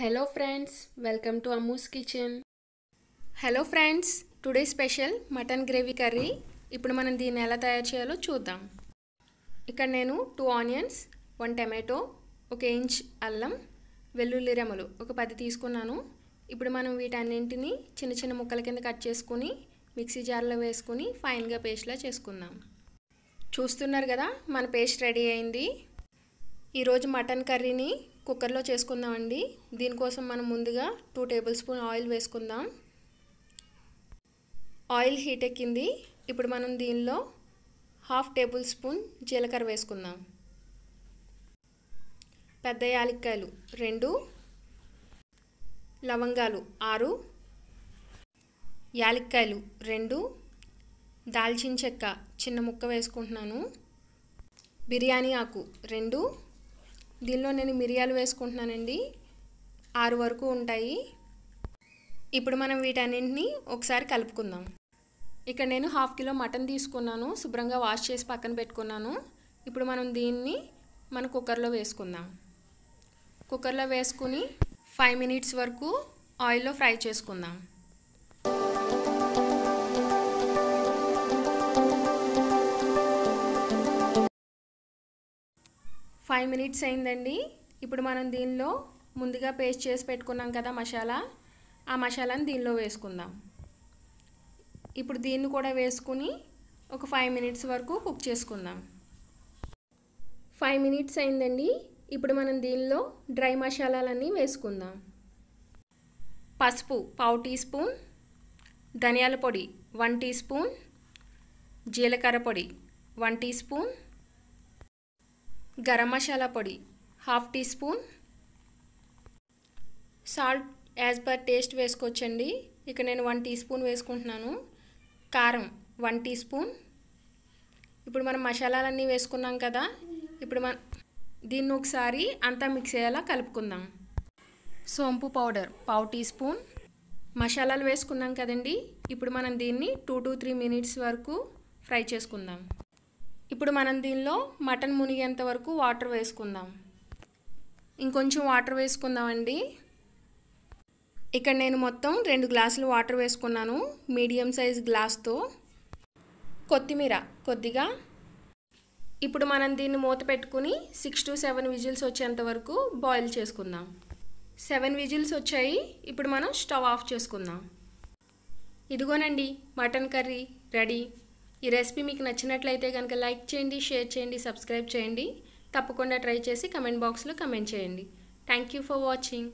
hello friends welcome to Ammu's kitchen hello friends today special mutton gravy curry ఇప్పుడు మనం దీన్ని ఎలా తయారు చేయాలో చూద్దాం ఇక్కడ నేను టూ ఆనియన్స్ వన్ టమాటో ఒక ఇంచ్ అల్లం వెల్లుల్లి రెమలు ఒక పది తీసుకున్నాను ఇప్పుడు మనం వీటన్నింటినీ చిన్న చిన్న ముక్కల కింద కట్ చేసుకుని మిక్సీ జార్లో వేసుకుని ఫైన్గా పేస్ట్లా చేసుకుందాం చూస్తున్నారు కదా మన పేస్ట్ రెడీ అయింది ఈరోజు మటన్ కర్రీని కుక్కర్లో చేసుకుందామండి దీనికోసం మనం ముందుగా టూ టేబుల్ స్పూన్ ఆయిల్ వేసుకుందాం ఆయిల్ హీట్ ఎక్కింది ఇప్పుడు మనం దీనిలో హాఫ్ టేబుల్ స్పూన్ జీలకర్ర వేసుకుందాం పెద్ద యాలక్కాయలు రెండు లవంగాలు ఆరు యాలక్కాయలు రెండు దాల్చిన చెక్క చిన్న ముక్క వేసుకుంటున్నాను బిర్యానీ ఆకు రెండు దీనిలో నేను మిరియాలు వేసుకుంటున్నానండి ఆరు వరకు ఉంటాయి ఇప్పుడు మనం వీటన్నింటినీ ఒకసారి కలుపుకుందాం ఇక్కడ నేను హాఫ్ కిలో మటన్ తీసుకున్నాను శుభ్రంగా వాష్ చేసి పక్కన పెట్టుకున్నాను ఇప్పుడు మనం దీన్ని మన కుక్కర్లో వేసుకుందాం కుక్కర్లో వేసుకుని ఫైవ్ మినిట్స్ వరకు ఆయిల్లో ఫ్రై చేసుకుందాం ఫైవ్ మినిట్స్ అయిందండి ఇప్పుడు మనం దీనిలో ముందుగా పేస్ట్ చేసి పెట్టుకున్నాం కదా మసాలా ఆ మసాలాని దీనిలో వేసుకుందాం ఇప్పుడు దీన్ని కూడా వేసుకుని ఒక ఫైవ్ మినిట్స్ వరకు కుక్ చేసుకుందాం ఫైవ్ మినిట్స్ అయిందండి ఇప్పుడు మనం దీనిలో డ్రై మసాలాలన్నీ వేసుకుందాం పసుపు పావు టీ స్పూన్ ధనియాల పొడి వన్ టీ స్పూన్ జీలకర్ర పొడి one teaspoon garam masala పొడి half teaspoon salt as per taste వేసుకోవచ్చండి ఇక నేను వన్ టీ స్పూన్ వేసుకుంటున్నాను కారం వన్ టీ స్పూన్ ఇప్పుడు మనం మసాలాలన్నీ వేసుకున్నాం కదా ఇప్పుడు మన దీన్ని ఒకసారి అంతా మిక్స్ అయ్యేలా కలుపుకుందాం సోంపు పౌడర్ పావు టీ స్పూన్ మసాలాలు వేసుకున్నాం కదండి ఇప్పుడు మనం దీన్ని టూ టు త్రీ మినిట్స్ వరకు ఫ్రై చేసుకుందాం ఇప్పుడు మనం దీనిలో మటన్ మునిగేంత వరకు వాటర్ వేసుకుందాం ఇంకొంచెం వాటర్ వేసుకుందామండి ఇక్కడ నేను మొత్తం రెండు గ్లాసులు వాటర్ వేసుకున్నాను మీడియం సైజ్ గ్లాస్తో కొత్తిమీర కొద్దిగా ఇప్పుడు మనం దీన్ని మూత పెట్టుకుని సిక్స్ టు సెవెన్ విజిల్స్ వచ్చేంత వరకు బాయిల్ చేసుకుందాం సెవెన్ విజిల్స్ వచ్చాయి ఇప్పుడు మనం స్టవ్ ఆఫ్ చేసుకుందాం ఇదిగోనండి మటన్ కర్రీ రెడీ ఈ రెసిపీ మీకు నచ్చినట్లయితే కనుక లైక్ చేయండి షేర్ చేయండి సబ్స్క్రైబ్ చేయండి తప్పకుండా ట్రై చేసి కమెంట్ బాక్స్లో కమెంట్ చేయండి థ్యాంక్ యూ ఫర్ వాచింగ్